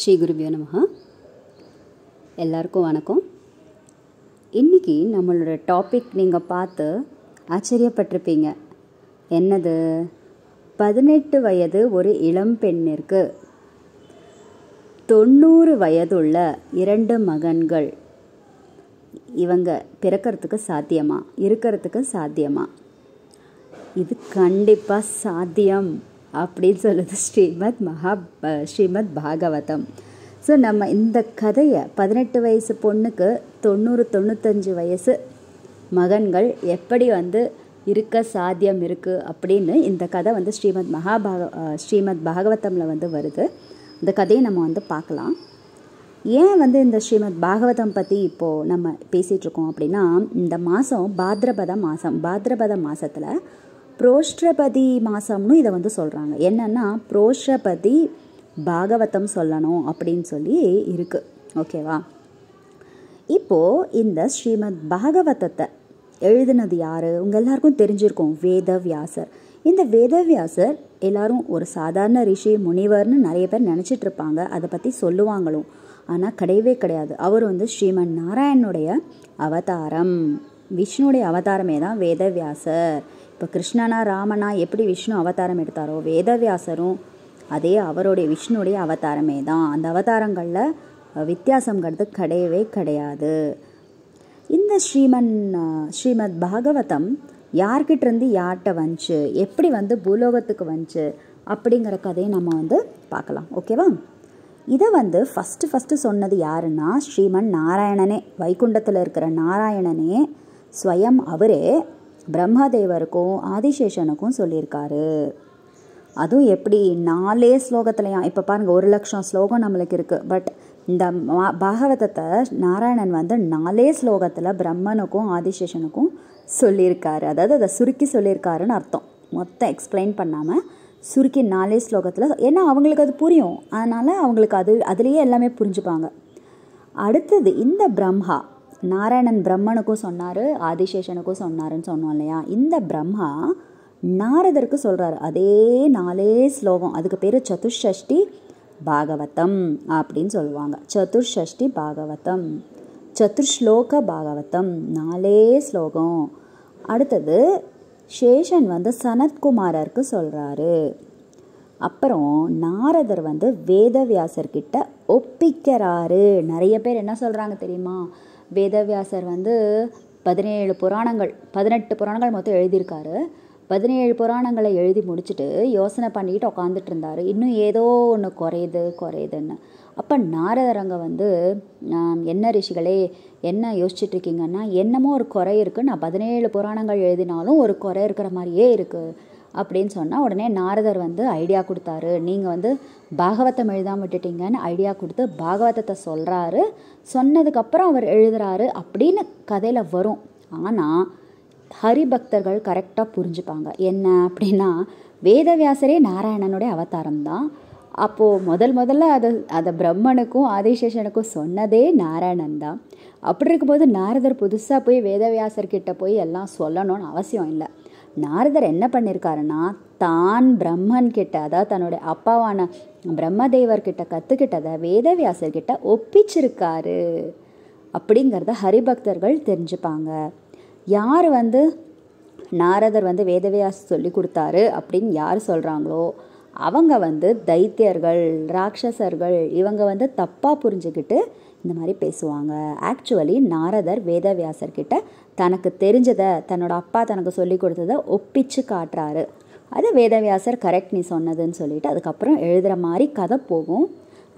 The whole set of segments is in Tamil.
ஸ்ரீ குருபியோ நமகா எல்லாருக்கும் வணக்கம் இன்றைக்கி நம்மளோட டாபிக் நீங்கள் பார்த்து ஆச்சரியப்பட்டிருப்பீங்க என்னது பதினெட்டு வயது ஒரு இளம் பெண்ணிற்கு தொண்ணூறு வயதுள்ள இரண்டு மகன்கள் இவங்க பிறக்கிறதுக்கு சாத்தியமா இருக்கிறதுக்கு சாத்தியமா இது கண்டிப்பாக சாத்தியம் அப்படின்னு சொல்லுது ஸ்ரீமத் மகா ஸ்ரீமத் பாகவதம் ஸோ நம்ம இந்த கதையை பதினெட்டு வயசு பொண்ணுக்கு தொண்ணூறு தொண்ணூத்தஞ்சு வயசு மகன்கள் எப்படி வந்து இருக்க சாத்தியம் இருக்குது அப்படின்னு இந்த கதை வந்து ஸ்ரீமத் மகாபாக ஸ்ரீமத் பாகவதமில் வந்து வருது இந்த கதையை நம்ம வந்து பார்க்கலாம் ஏன் வந்து இந்த ஸ்ரீமத் பாகவதம் பற்றி இப்போது நம்ம பேசிகிட்ருக்கோம் அப்படின்னா இந்த மாதம் பாத்ரபத மாதம் பாத்ரபத மாதத்தில் புரோஷ்ரபதி மாதம்னு இதை வந்து சொல்கிறாங்க என்னென்னா புரோஷ்ரபதி பாகவதம் சொல்லணும் அப்படின்னு சொல்லி இருக்குது ஓகேவா இப்போது இந்த ஸ்ரீமத் பாகவதத்தை எழுதினது யார் உங்கள் எல்லாருக்கும் தெரிஞ்சிருக்கோம் வேதவியாசர் இந்த வேதவியாசர் எல்லாரும் ஒரு சாதாரண ரிஷி முனிவர்னு நிறைய பேர் நினச்சிட்டு இருப்பாங்க அதை பற்றி சொல்லுவாங்களும் ஆனால் கிடையவே கிடையாது அவர் வந்து ஸ்ரீமன் நாராயணனுடைய அவதாரம் விஷ்ணுடைய அவதாரமே தான் வேதவியாசர் இப்போ கிருஷ்ணனா ராமனா எப்படி விஷ்ணு அவதாரம் எடுத்தாரோ வேதவியாசரும் அதே அவருடைய விஷ்ணுடைய அவதாரமே தான் அந்த அவதாரங்களில் வித்தியாசங்கிறது கிடையவே கிடையாது இந்த ஸ்ரீமன் ஸ்ரீமத் பாகவதம் யார்கிட்டேருந்து யார்கிட்ட வந்துச்சு எப்படி வந்து பூலோகத்துக்கு வந்துச்சு அப்படிங்கிற கதையை நம்ம வந்து பார்க்கலாம் ஓகேவா இதை வந்து ஃபஸ்ட்டு ஃபஸ்ட்டு சொன்னது யாருன்னா ஸ்ரீமன் நாராயணனே வைகுண்டத்தில் இருக்கிற நாராயணனே ஸ்வயம் அவரே பிரம்மதேவருக்கும் ஆதிசேஷனுக்கும் சொல்லியிருக்காரு அதுவும் எப்படி நாலே ஸ்லோகத்துலையா இப்போ பாருங்கள் ஒரு லட்சம் ஸ்லோகம் நம்மளுக்கு இருக்குது பட் இந்த பாகவதத்தை நாராயணன் வந்து நாலே ஸ்லோகத்தில் பிரம்மனுக்கும் ஆதிசேஷனுக்கும் சொல்லியிருக்காரு அதாவது அதை சுருக்கி சொல்லியிருக்காருன்னு அர்த்தம் மொத்தம் எக்ஸ்பிளைன் பண்ணாமல் சுருக்கி நாலே ஸ்லோகத்தில் ஏன்னா அவங்களுக்கு அது புரியும் அதனால் அவங்களுக்கு அது அதுலேயே எல்லாமே புரிஞ்சுப்பாங்க அடுத்தது இந்த பிரம்மா நாராயணன் பிரம்மனுக்கும் சொன்னார் ஆதிசேஷனுக்கும் சொன்னாருன்னு சொன்னோம் இல்லையா இந்த பிரம்மா நாரதருக்கு சொல்கிறார் அதே நாலே ஸ்லோகம் அதுக்கு பேர் சதுஷ்டி பாகவதம் அப்படின்னு சொல்லுவாங்க சதுர்ஷஷ்டி பாகவதம் சதுர்ஸ்லோக பாகவதம் நாலே ஸ்லோகம் அடுத்தது சேஷன் வந்து சனத்குமாரருக்கு சொல்கிறாரு அப்புறம் நாரதர் வந்து வேதவியாசர்கிட்ட ஒப்பிக்கிறாரு நிறைய பேர் என்ன சொல்கிறாங்க தெரியுமா வேதவியாசர் வந்து பதினேழு புராணங்கள் பதினெட்டு புராணங்கள் மொத்தம் எழுதியிருக்காரு பதினேழு புராணங்களை எழுதி முடிச்சுட்டு யோசனை பண்ணிக்கிட்டு உக்காந்துட்டு இருந்தார் இன்னும் ஏதோ ஒன்று குறையுது குறையுதுன்னு அப்போ நாரதரங்க வந்து என்ன ரிஷிகளே என்ன யோசிச்சுட்ருக்கீங்கன்னா என்னமோ ஒரு குறை இருக்குது நான் பதினேழு புராணங்கள் எழுதினாலும் ஒரு குறை இருக்கிற மாதிரியே இருக்குது அப்படின்னு சொன்னால் உடனே நாரதர் வந்து ஐடியா கொடுத்தாரு நீங்கள் வந்து பாகவதம் எழுதாமல் விட்டுட்டீங்கன்னு ஐடியா கொடுத்து பாகவதத்தை சொல்கிறாரு சொன்னதுக்கப்புறம் அவர் எழுதுறாரு அப்படின்னு கதையில் வரும் ஆனால் ஹரிபக்தர்கள் கரெக்டாக புரிஞ்சுப்பாங்க என்ன அப்படின்னா வேதவியாசரே நாராயணனுடைய அவதாரம் தான் அப்போது முதல் முதல்ல அதை அதை பிரம்மனுக்கும் ஆதிசேஷனுக்கும் சொன்னதே நாராயணன் தான் அப்படி இருக்கும்போது நாரதர் புதுசாக போய் வேதவியாசர்கிட்ட போய் எல்லாம் சொல்லணும்னு அவசியம் இல்லை நாரதர் என்ன பண்ணியிருக்காருன்னா தான் பிரம்மன் கிட்ட அதாவது தன்னுடைய அப்பாவான பிரம்மதேவர்கிட்ட கற்றுக்கிட்டதை வேதவியாசர்கிட்ட ஒப்பிச்சிருக்காரு அப்படிங்கிறத ஹரிபக்தர்கள் தெரிஞ்சுப்பாங்க யார் வந்து நாரதர் வந்து வேதவியாஸ் சொல்லி கொடுத்தாரு அப்படின்னு யார் சொல்கிறாங்களோ அவங்க வந்து தைத்தியர்கள் ராட்சசர்கள் இவங்க வந்து தப்பாக புரிஞ்சுக்கிட்டு இந்த மாதிரி பேசுவாங்க ஆக்சுவலி நாரதர் வேதவியாசர்கிட்ட தனக்கு தெரிஞ்சதை தன்னோட அப்பா தனக்கு சொல்லி கொடுத்ததை ஒப்பிச்சு காட்டுறாரு அது வேதவியாசர் கரெக்ட் நீ சொன்னதுன்னு சொல்லிட்டு அதுக்கப்புறம் எழுதுகிற மாதிரி கதை போகும்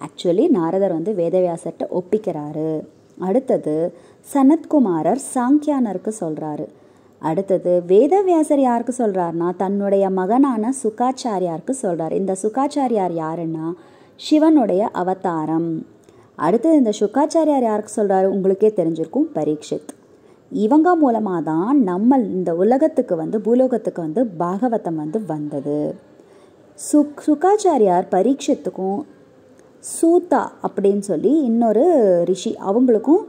ஆக்சுவலி நாரதர் வந்து வேதவியாசர்கிட்ட ஒப்பிக்கிறாரு அடுத்தது சனத்குமாரர் சாங்கியானருக்கு சொல்கிறாரு அடுத்தது வேதவியாசர் யாருக்கு சொல்கிறாருன்னா தன்னுடைய மகனான சுகாச்சாரியாருக்கு சொல்கிறார் இந்த சுகாச்சாரியார் யாருன்னா சிவனுடைய அவதாரம் அடுத்தது இந்த சுக்காச்சாரியார் யாருக்கு சொல்கிறாரு உங்களுக்கே தெரிஞ்சிருக்கும் பரீட்சித் இவங்க மூலமாக தான் நம்ம இந்த உலகத்துக்கு வந்து பூலோகத்துக்கு வந்து பாகவதம் வந்து வந்தது சுக் சுக்காச்சாரியார் பரீட்சத்துக்கும் சூத்தா அப்படின்னு சொல்லி இன்னொரு ரிஷி அவங்களுக்கும்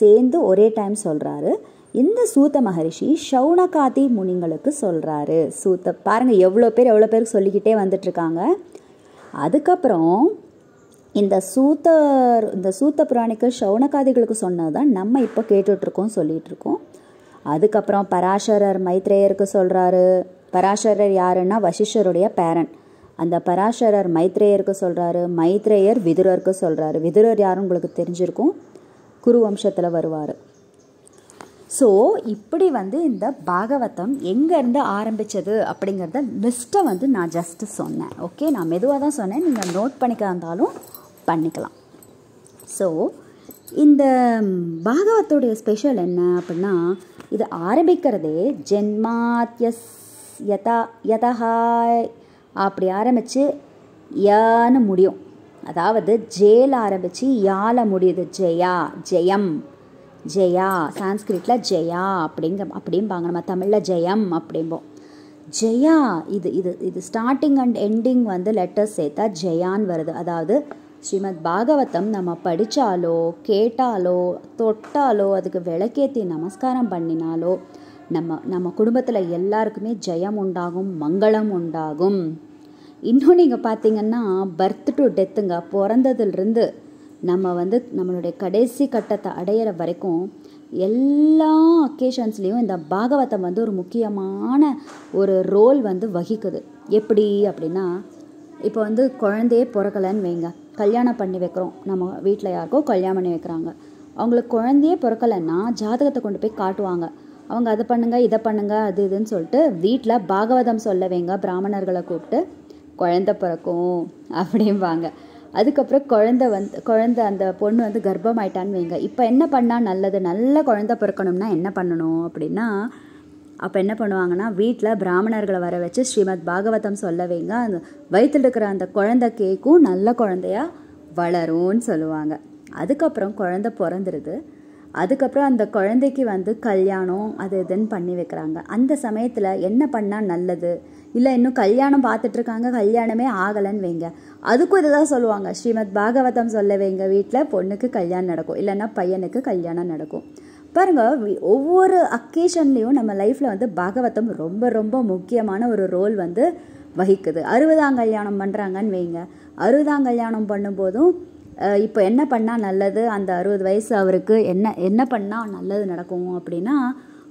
சேர்ந்து ஒரே டைம் சொல்கிறாரு இந்த சூத்த மகரிஷி ஷவுனகாதி முனிங்களுக்கு சொல்கிறாரு சூத்த பாருங்கள் எவ்வளோ பேர் எவ்வளோ பேருக்கு சொல்லிக்கிட்டே வந்துட்டுருக்காங்க அதுக்கப்புறம் இந்த சூத்த இந்த சூத்த புராணிக்கள் சௌனகாதிகளுக்கு சொன்னது தான் நம்ம இப்போ கேட்டுட்ருக்கோம் சொல்லிகிட்ருக்கோம் அதுக்கப்புறம் பராசரர் மைத்ரேயருக்கு சொல்கிறாரு பராசரர் யாருன்னா வசிஷ்டருடைய பேரன் அந்த பராசரர் மைத்ரேயருக்கு சொல்கிறாரு மைத்ரேயர் விதுரருக்கு சொல்கிறாரு விதுரர் யாரும் உங்களுக்கு தெரிஞ்சிருக்கும் குரு வம்சத்தில் வருவார் ஸோ இப்படி வந்து இந்த பாகவதம் எங்கேருந்து ஆரம்பித்தது அப்படிங்கிறத லிஸ்ட்டை வந்து நான் ஜஸ்ட்டு சொன்னேன் ஓகே நான் மெதுவாக தான் சொன்னேன் நீங்கள் நோட் பண்ணிக்க இருந்தாலும் பண்ணிக்கலாம் ஸோ இந்த பாகவத்தோடைய ஸ்பெஷல் என்ன அப்படின்னா இது ஆரம்பிக்கிறதே ஜென்மாத்யஸ் யதா யதஹாய் அப்படி ஆரம்பித்து யான்னு முடியும் அதாவது ஜேல ஆரம்பித்து யால முடியுது ஜெயா ஜெயம் ஜெயா சான்ஸ்கிரிட்டில் ஜெயா அப்படிங்க அப்படிம்பாங்க நம்ம தமிழில் ஜெயம் அப்படிம்போம் ஜெயா இது இது இது ஸ்டார்டிங் அண்ட் எண்டிங் வந்து லெட்டர்ஸ் சேர்த்தா ஜெயான்னு வருது அதாவது ஸ்ரீமத் பாகவதம் நம்ம படித்தாலோ கேட்டாலோ தொட்டாலோ அதுக்கு விளக்கேற்றி நமஸ்காரம் பண்ணினாலோ நம்ம நம்ம குடும்பத்தில் எல்லாருக்குமே ஜெயம் உண்டாகும் மங்களம் உண்டாகும் இன்னும் நீங்கள் பார்த்தீங்கன்னா பர்த் டு டெத்துங்க பிறந்ததுலேருந்து நம்ம வந்து நம்மளுடைய கடைசி கட்டத்தை அடையிற வரைக்கும் எல்லா அக்கேஷன்ஸ்லேயும் இந்த பாகவதம் வந்து ஒரு முக்கியமான ஒரு ரோல் வந்து வகிக்குது எப்படி அப்படின்னா இப்போ வந்து குழந்தையே பிறக்கலன்னு வைங்க கல்யாணம் பண்ணி வைக்கிறோம் நம்ம வீட்டில் யாருக்கோ கல்யாணம் பண்ணி வைக்கிறாங்க அவங்களுக்கு குழந்தையே பிறக்கலைன்னா ஜாதகத்தை கொண்டு போய் காட்டுவாங்க அவங்க அதை பண்ணுங்க இதை பண்ணுங்க அது இதுன்னு சொல்லிட்டு வீட்டில் பாகவதம் சொல்ல வைங்க பிராமணர்களை கூப்பிட்டு குழந்த பிறக்கும் அப்படிம்பாங்க அதுக்கப்புறம் குழந்த வந்து குழந்த அந்த பொண்ணு வந்து கர்ப்பமாயிட்டான்னு வைங்க இப்போ என்ன பண்ணால் நல்லது நல்ல குழந்த பிறக்கணும்னா என்ன பண்ணணும் அப்படின்னா அப்போ என்ன பண்ணுவாங்கன்னா வீட்டில் பிராமணர்களை வர வச்சு ஸ்ரீமத் பாகவதம் சொல்ல வைங்க அந்த வயிற்றில் இருக்கிற அந்த குழந்த கேக்கும் நல்ல குழந்தையா வளரும்னு சொல்லுவாங்க அதுக்கப்புறம் குழந்த பிறந்துருது அதுக்கப்புறம் அந்த குழந்தைக்கு வந்து கல்யாணம் அது இதுன்னு பண்ணி வைக்கிறாங்க அந்த சமயத்தில் என்ன பண்ணால் நல்லது இல்லை இன்னும் கல்யாணம் பார்த்துட்ருக்காங்க கல்யாணமே ஆகலைன்னு வைங்க அதுக்கும் இதுதான் சொல்லுவாங்க ஸ்ரீமத் பாகவதம் சொல்ல வைங்க வீட்டில் பொண்ணுக்கு கல்யாணம் நடக்கும் இல்லைன்னா பையனுக்கு கல்யாணம் நடக்கும் பாருங்கள் ஒவ்வொரு அக்கேஷன்லேயும் நம்ம லைஃப்பில் வந்து பாகவதம் ரொம்ப ரொம்ப முக்கியமான ஒரு ரோல் வந்து வகிக்குது அறுபதாம் கல்யாணம் பண்ணுறாங்கன்னு வைங்க அறுபதாம் கல்யாணம் பண்ணும்போதும் இப்போ என்ன பண்ணால் நல்லது அந்த அறுபது வயசு அவருக்கு என்ன என்ன பண்ணால் நல்லது நடக்கும் அப்படின்னா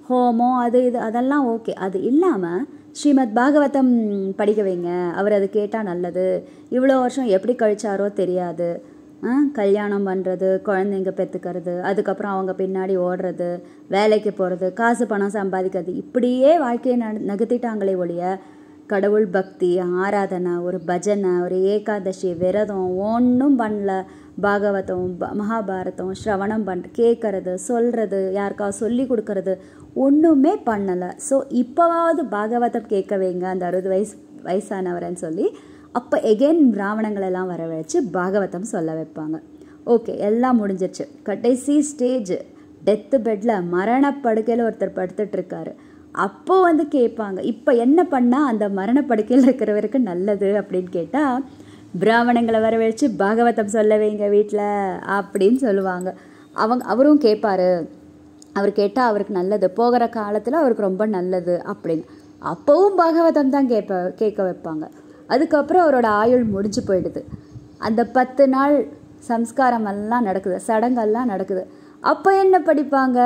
ஹோமம் அது இது அதெல்லாம் ஓகே அது இல்லாமல் ஸ்ரீமத் பாகவதம் படிக்க வைங்க அவர் அது கேட்டால் நல்லது இவ்வளோ வருஷம் எப்படி கழிச்சாரோ தெரியாது கல்யாணம் பண்ணுறது குழந்தைங்க பெற்றுக்கிறது அதுக்கப்புறம் அவங்க பின்னாடி ஓடுறது வேலைக்கு போகிறது காசு பணம் சம்பாதிக்கிறது இப்படியே வாழ்க்கையை ந நகர்த்திட்டாங்களே ஒழிய கடவுள் பக்தி ஆராதனை ஒரு பஜனை ஒரு ஏகாதசி விரதம் ஒன்றும் பண்ணல பாகவதம் மகாபாரதம் ஸ்ரவணம் பண் கேட்கறது சொல்கிறது யாருக்கா சொல்லி கொடுக்கறது ஒன்றுமே பண்ணலை ஸோ இப்போவாவது பாகவதம் கேட்க வைங்க அந்த அறுபது வயசு வயசானவரன்னு சொல்லி அப்போ எகெயின் பிராமணங்களெல்லாம் வரவழைச்சு பாகவதம் சொல்ல வைப்பாங்க ஓகே எல்லாம் முடிஞ்சிருச்சு கடைசி ஸ்டேஜ் டெத்து பெட்டில் மரணப்படுக்கையில் ஒருத்தர் படுத்துட்ருக்காரு அப்போது வந்து கேட்பாங்க இப்போ என்ன பண்ணால் அந்த மரணப்படுக்கையில் இருக்கிறவருக்கு நல்லது அப்படின்னு கேட்டால் பிராமணங்களை வரவழைச்சு பாகவதம் சொல்ல வைங்க வீட்டில் அப்படின்னு சொல்லுவாங்க அவங்க அவரும் கேட்பார் அவர் கேட்டால் அவருக்கு நல்லது போகிற காலத்தில் அவருக்கு ரொம்ப நல்லது அப்படின்னு அப்போவும் பாகவதம் தான் கேட்ப கேட்க வைப்பாங்க அதுக்கப்புறம் அவரோட ஆயுள் முடிஞ்சு போயிடுது அந்த பத்து நாள் சம்ஸ்காரமெல்லாம் நடக்குது சடங்கெல்லாம் நடக்குது அப்போ என்ன படிப்பாங்க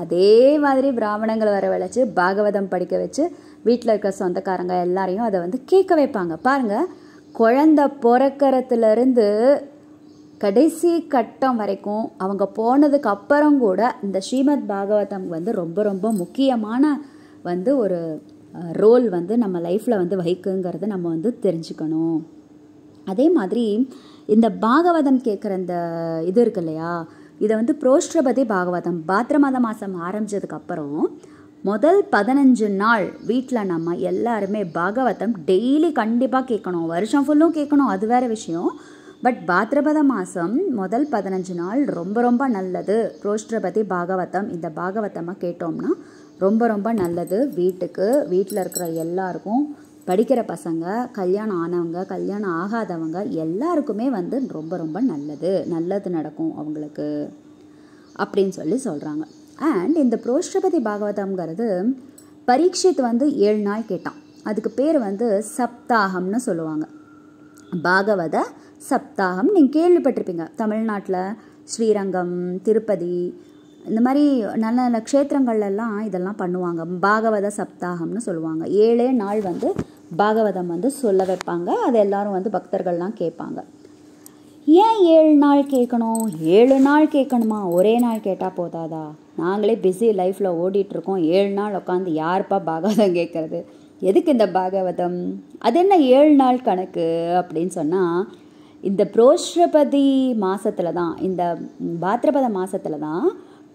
அதே மாதிரி பிராமணங்களை வர வளைச்சு பாகவதம் படிக்க வச்சு வீட்டில் இருக்க சொந்தக்காரங்க எல்லாரையும் அதை வந்து கேட்க வைப்பாங்க பாருங்கள் குழந்த பிறக்கிறதுலேருந்து கடைசி கட்டம் வரைக்கும் அவங்க போனதுக்கு அப்புறம் கூட இந்த ஸ்ரீமத் பாகவதம் வந்து ரொம்ப ரொம்ப முக்கியமான வந்து ஒரு ரோல் வந்து நம்ம லைஃப்பில் வந்து வகிக்குங்கிறத நம்ம வந்து தெரிஞ்சுக்கணும் அதே மாதிரி இந்த பாகவதம் கேட்குற இந்த இது இருக்கு இல்லையா இதை வந்து புரோஷ்டபதி பாகவதம் பாத்திர மாத மாதம் ஆரம்பித்ததுக்கப்புறம் முதல் பதினஞ்சு நாள் வீட்டில் நம்ம எல்லாருமே பாகவதம் டெய்லி கண்டிப்பாக கேட்கணும் வருஷம் ஃபுல்லும் கேட்கணும் அது வேறு விஷயம் பட் பாத்ரபத மாதம் முதல் பதினஞ்சு நாள் ரொம்ப ரொம்ப நல்லது புரோஷ்டபதி பாகவதம் இந்த பாகவதமாக கேட்டோம்னா ரொம்ப ரொம்ப நல்லது வீட்டுக்கு வீட்டில் இருக்கிற எல்லாருக்கும் படிக்கிற பசங்க கல்யாணம் ஆனவங்க கல்யாணம் ஆகாதவங்க எல்லாருக்குமே வந்து ரொம்ப ரொம்ப நல்லது நல்லது நடக்கும் அவங்களுக்கு அப்படின்னு சொல்லி சொல்கிறாங்க அண்ட் இந்த புரோஷ்டபதி பாகவதம்ங்கிறது பரீட்சித் வந்து ஏழு நாள் கேட்டான் அதுக்கு பேர் வந்து சப்தாகம்னு சொல்லுவாங்க பாகவத சப்தாகம் நீங்கள் கேள்விப்பட்டிருப்பீங்க தமிழ்நாட்டில் ஸ்ரீரங்கம் திருப்பதி இந்த மாதிரி நல்ல நல்ல க்ஷேத்திரங்கள்லாம் இதெல்லாம் பண்ணுவாங்க பாகவத சப்தாகம்னு சொல்லுவாங்க ஏழே நாள் வந்து பாகவதம் வந்து சொல்ல வைப்பாங்க அது எல்லாரும் வந்து பக்தர்கள்லாம் கேட்பாங்க ஏன் ஏழு நாள் கேட்கணும் ஏழு நாள் கேட்கணுமா ஒரே நாள் கேட்டால் போதாதா நாங்களே பிஸி லைஃப்பில் ஓடிட்டுருக்கோம் ஏழு நாள் உட்காந்து யாருப்பா பாகவதம் கேட்குறது எதுக்கு இந்த பாகவதம் அது என்ன ஏழு நாள் கணக்கு அப்படின்னு சொன்னால் இந்த புரோஷபதி மாதத்தில் தான் இந்த பாத்திரபத மாதத்தில் தான்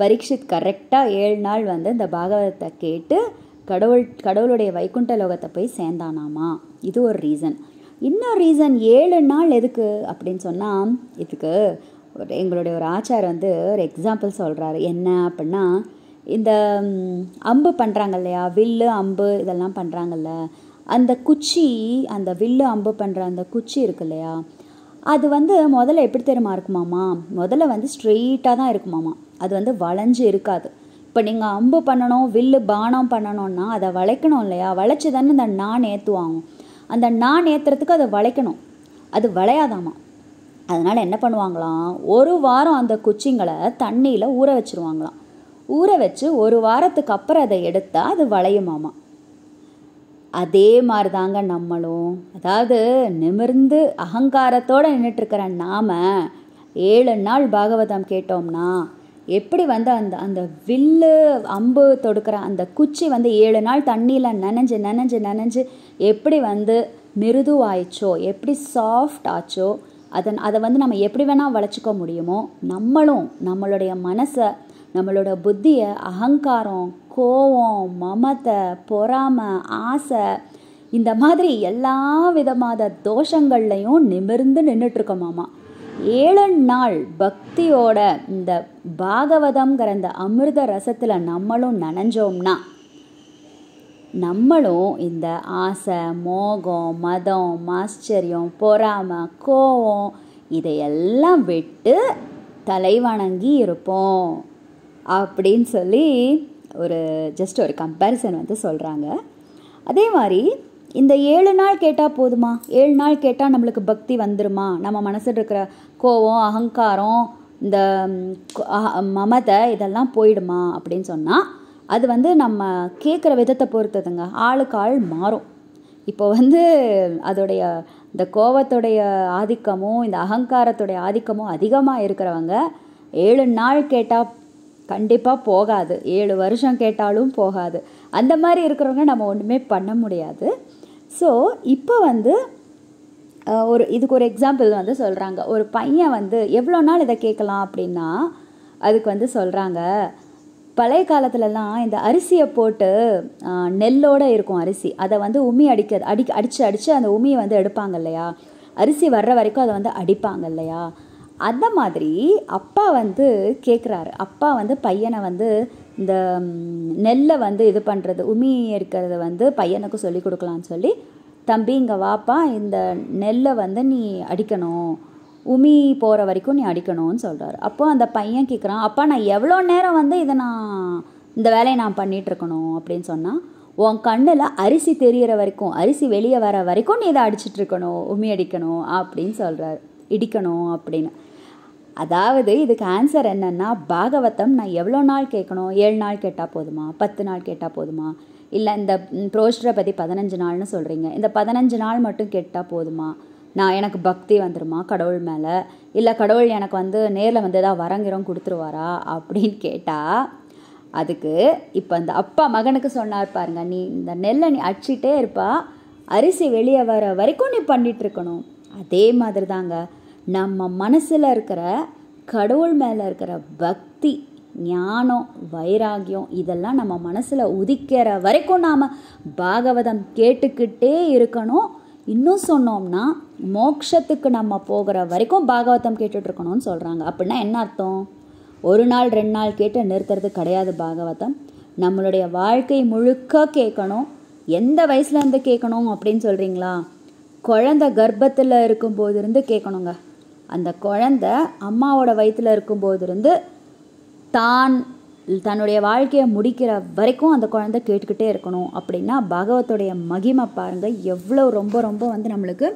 பரீட்சித் கரெக்டாக ஏழு நாள் வந்து இந்த பாகவதத்தை கேட்டு கடவுள் கடவுளுடைய வைகுண்ட லோகத்தை போய் சேர்ந்தானாமா இது ஒரு ரீசன் இன்னொரு ரீசன் ஏழு நாள் எதுக்கு அப்படின்னு சொன்னால் இதுக்கு ஒரு எங்களுடைய ஒரு ஆச்சார் வந்து ஒரு எக்ஸாம்பிள் சொல்கிறாரு என்ன அப்படின்னா இந்த அம்பு பண்ணுறாங்க இல்லையா வில்லு அம்பு இதெல்லாம் பண்ணுறாங்கல்ல அந்த குச்சி அந்த வில்லு அம்பு பண்ணுற அந்த குச்சி இருக்கு இல்லையா அது வந்து முதல்ல எப்படி தெரியுமா இருக்குமாம்மா முதல்ல வந்து ஸ்ட்ரெயிட்டாக தான் இருக்குமாம்மா அது வந்து வளைஞ்சு இருக்காது இப்போ நீங்கள் அம்பு பண்ணணும் வில்லு பானம் பண்ணணும்னா அதை வளைக்கணும் இல்லையா வளைச்சி தானே இந்த நான் ஏற்றுவாங்க அந்த நான் ஏற்றுறதுக்கு அதை வளைக்கணும் அது வளையாதாமா அதனால் என்ன பண்ணுவாங்களாம் ஒரு வாரம் அந்த குச்சிங்களை தண்ணியில் ஊற வச்சுருவாங்களாம் ஊற வச்சு ஒரு வாரத்துக்கு அப்புறம் அதை எடுத்தால் அது வளையுமாமா அதே மாதிரி தாங்க நம்மளும் அதாவது நிமிர்ந்து அகங்காரத்தோடு நின்றுட்டுருக்கிற நாம் ஏழு நாள் பாகவதம் கேட்டோம்னா எப்படி வந்து அந்த அந்த வில்லு அம்பு தொடுக்கிற அந்த குச்சி வந்து ஏழு நாள் தண்ணியில் நனைஞ்சு நனைஞ்சு நனைஞ்சு எப்படி வந்து மிருதுவாயிச்சோ எப்படி சாஃப்ட் ஆச்சோ அதன் அதை வந்து நம்ம எப்படி வேணால் வளச்சிக்க முடியுமோ நம்மளும் நம்மளுடைய மனசை நம்மளோட புத்தியை அகங்காரம் கோவம் மமத்தை பொறாமை ஆசை இந்த மாதிரி எல்லா விதமான தோஷங்கள்லையும் நிமிர்ந்து நின்றுட்டுருக்க மாமா ஏழு நாள் பக்தியோட இந்த பாகவதம்ங்கிற இந்த அமிர்த ரசத்தில் நம்மளும் நனைஞ்சோம்னா நம்மளும் இந்த ஆசை மோகம் மதம் ஆச்சரியம் பொறாமை கோவம் இதையெல்லாம் விட்டு தலைவணங்கி இருப்போம் அப்படின்னு சொல்லி ஒரு ஜஸ்ட் ஒரு கம்பேரிசன் வந்து சொல்கிறாங்க அதே மாதிரி இந்த ஏழு நாள் கேட்டால் போதுமா ஏழு நாள் கேட்டால் நம்மளுக்கு பக்தி வந்துடுமா நம்ம மனசில் இருக்கிற கோவம் அகங்காரம் இந்த மமதை இதெல்லாம் போயிடுமா அப்படின்னு சொன்னால் அது வந்து நம்ம கேட்குற விதத்தை பொறுத்ததுங்க ஆளுக்கு ஆள் மாறும் இப்போ வந்து அதோடைய இந்த கோவத்துடைய ஆதிக்கமும் இந்த அகங்காரத்துடைய ஆதிக்கமும் அதிகமாக இருக்கிறவங்க ஏழு நாள் கேட்டால் கண்டிப்பாக போகாது ஏழு வருஷம் கேட்டாலும் போகாது அந்த மாதிரி இருக்கிறவங்க நம்ம ஒன்றுமே பண்ண முடியாது ஸோ இப்போ வந்து ஒரு இதுக்கு ஒரு எக்ஸாம்பிள் வந்து சொல்கிறாங்க ஒரு பையன் வந்து எவ்வளோ நாள் இதை கேட்கலாம் அப்படின்னா அதுக்கு வந்து சொல்கிறாங்க பழைய காலத்துலலாம் இந்த அரிசியை போட்டு நெல்லோடு இருக்கும் அரிசி அதை வந்து உமி அடிக்க அடி அடித்து அடித்து அந்த உமியை வந்து எடுப்பாங்க இல்லையா அரிசி வர்ற வரைக்கும் அதை வந்து அடிப்பாங்க இல்லையா அந்த மாதிரி அப்பா வந்து கேட்குறாரு அப்பா வந்து பையனை வந்து இந்த நெல்லை வந்து இது பண்ணுறது உமி இருக்கிறத வந்து பையனுக்கு சொல்லி கொடுக்கலான்னு சொல்லி தம்பி இங்கே வாப்பா இந்த நெல்லை வந்து நீ அடிக்கணும் உமி போகிற வரைக்கும் நீ அடிக்கணும்னு சொல்கிறாரு அப்போ அந்த பையன் கேட்குறான் அப்பா நான் எவ்வளோ நேரம் வந்து இதை நான் இந்த வேலையை நான் பண்ணிகிட்ருக்கணும் அப்படின்னு சொன்னால் உன் கண்ணில் அரிசி தெரிகிற வரைக்கும் அரிசி வெளியே வர வரைக்கும் நீ இதை அடிச்சிட்ருக்கணும் உமி அடிக்கணும் அப்படின்னு சொல்கிறாரு இடிக்கணும் அப்படின்னு அதாவது இதுக்கு ஆன்சர் என்னென்னா பாகவதம் நான் எவ்வளோ நாள் கேட்கணும் ஏழு நாள் கேட்டால் போதுமா பத்து நாள் கேட்டால் போதுமா இல்லை இந்த புரோஷ்டரை பற்றி பதினஞ்சு நாள்னு சொல்கிறீங்க இந்த பதினஞ்சு நாள் மட்டும் கேட்டால் போதுமா நான் எனக்கு பக்தி வந்துடுமா கடவுள் மேலே இல்லை கடவுள் எனக்கு வந்து நேரில் வந்து ஏதாவது வரங்கிறோம் கொடுத்துருவாரா அப்படின்னு கேட்டால் அதுக்கு இப்போ அந்த அப்பா மகனுக்கு சொன்னார் பாருங்க நீ இந்த நெல்லை நீ அடிச்சிட்டே இருப்பா அரிசி வெளியே வர வரைக்கும் நீ பண்ணிகிட்ருக்கணும் அதே மாதிரி தாங்க நம்ம மனசில் இருக்கிற கடவுள் மேலே இருக்கிற பக்தி ஞானம் வைராகியம் இதெல்லாம் நம்ம மனசில் உதிக்கிற வரைக்கும் நாம் பாகவதம் கேட்டுக்கிட்டே இருக்கணும் இன்னும் சொன்னோம்னா மோக்ஷத்துக்கு நம்ம போகிற வரைக்கும் பாகவதம் கேட்டுட்ருக்கணும்னு சொல்கிறாங்க அப்படின்னா என்ன அர்த்தம் ஒரு நாள் ரெண்டு நாள் கேட்டு நிறுத்துறது கிடையாது பாகவதம் நம்மளுடைய வாழ்க்கை முழுக்க கேட்கணும் எந்த வயசுலேருந்து கேட்கணும் அப்படின்னு சொல்கிறீங்களா குழந்த கர்ப்பத்தில் இருக்கும்போது இருந்து கேட்கணுங்க அந்த குழந்த அம்மாவோட வயிற்றில் இருக்கும்போது இருந்து தான் தன்னுடைய வாழ்க்கையை முடிக்கிற வரைக்கும் அந்த குழந்த கேட்டுக்கிட்டே இருக்கணும் அப்படின்னா பகவத்துடைய மகிமை பாருங்கள் எவ்வளோ ரொம்ப ரொம்ப வந்து நம்மளுக்கு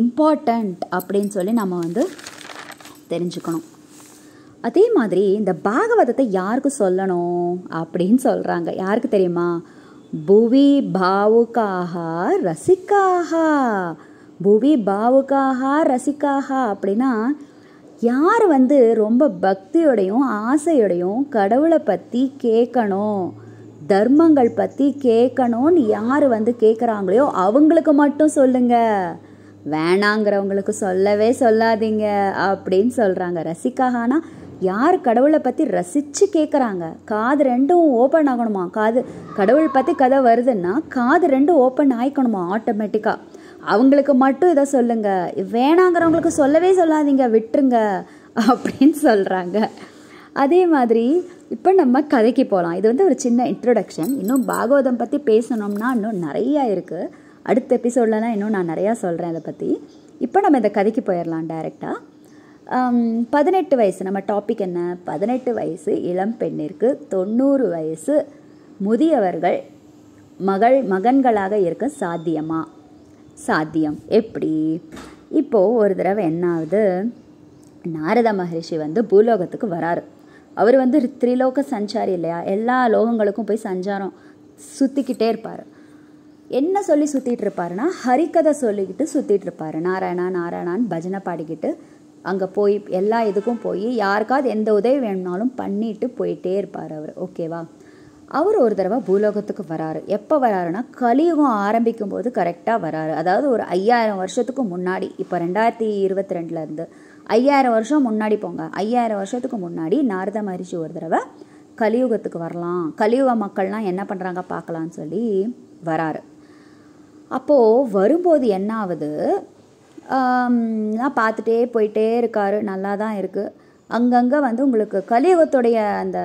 இம்பார்ட்டண்ட் அப்படின்னு சொல்லி நம்ம வந்து தெரிஞ்சுக்கணும் அதே மாதிரி இந்த பாகவதத்தை யாருக்கு சொல்லணும் அப்படின்னு சொல்கிறாங்க யாருக்கு தெரியுமா புவி பாவுக்காக ரசிக்காக புவி பாவுகாகா ரசிக்காகா அப்படின்னா யார் வந்து ரொம்ப பக்தியோடையும் ஆசையோடையும் கடவுளை பற்றி கேட்கணும் தர்மங்கள் பற்றி கேட்கணும்னு யார் வந்து கேட்குறாங்களையோ அவங்களுக்கு மட்டும் சொல்லுங்க வேணாங்கிறவங்களுக்கு சொல்லவே சொல்லாதீங்க அப்படின்னு சொல்கிறாங்க ரசிக்காகனா யார் கடவுளை பற்றி ரசித்து கேட்குறாங்க காது ரெண்டும் ஓப்பன் ஆகணுமா காது கடவுள் பற்றி கதை வருதுன்னா காது ரெண்டும் ஓப்பன் ஆகிக்கணுமா ஆட்டோமேட்டிக்காக அவங்களுக்கு மட்டும் இதை சொல்லுங்கள் வேணாங்கிறவங்களுக்கு சொல்லவே சொல்லாதீங்க விட்டுருங்க அப்படின்னு சொல்கிறாங்க அதே மாதிரி இப்போ நம்ம கதைக்கு போகலாம் இது வந்து ஒரு சின்ன இன்ட்ரொடக்ஷன் இன்னும் பாகவதம் பற்றி பேசணும்னா இன்னும் நிறையா இருக்குது அடுத்த எபிசோட்லலாம் இன்னும் நான் நிறையா சொல்கிறேன் அதை பற்றி இப்போ நம்ம இந்த கதைக்கு போயிடலாம் டைரெக்டாக பதினெட்டு வயசு நம்ம டாபிக் என்ன பதினெட்டு வயசு இளம் பெண்ணிற்கு தொண்ணூறு வயசு முதியவர்கள் மகள் மகன்களாக இருக்க சாத்தியமா சாத்தியம் எப்படி இப்போது ஒரு தடவை என்ன ஆகுது நாரத மகரிஷி வந்து பூலோகத்துக்கு வராரு அவர் வந்து த்ரிலோக சஞ்சாரி இல்லையா எல்லா லோகங்களுக்கும் போய் சஞ்சாரம் சுற்றிக்கிட்டே இருப்பார் என்ன சொல்லி சுற்றிட்டு இருப்பாருன்னா ஹரிக்கதை சொல்லிக்கிட்டு சுற்றிட்டு இருப்பார் நாராயணா நாராயணான்னு பஜனை பாடிக்கிட்டு அங்கே போய் எல்லா இதுக்கும் போய் யாருக்காவது எந்த உதவி வேணும்னாலும் பண்ணிட்டு போயிட்டே இருப்பார் அவர் ஓகேவா அவர் ஒரு தடவை பூலோகத்துக்கு வராரு எப்போ வராருன்னா கலியுகம் ஆரம்பிக்கும் போது கரெக்டாக வராரு அதாவது ஒரு ஐயாயிரம் வருஷத்துக்கு முன்னாடி இப்போ ரெண்டாயிரத்தி இருபத்தி ரெண்டுலேருந்து ஐயாயிரம் வருஷம் முன்னாடி போங்க ஐயாயிரம் வருஷத்துக்கு முன்னாடி நாரத மகரிஷி ஒரு தடவை கலியுகத்துக்கு வரலாம் கலியுக மக்கள்லாம் என்ன பண்ணுறாங்க பார்க்கலாம்னு சொல்லி வராரு அப்போது வரும்போது என்ன ஆகுது பார்த்துட்டே போயிட்டே இருக்காரு நல்லா தான் இருக்குது அங்கங்கே வந்து உங்களுக்கு கலியுகத்துடைய அந்த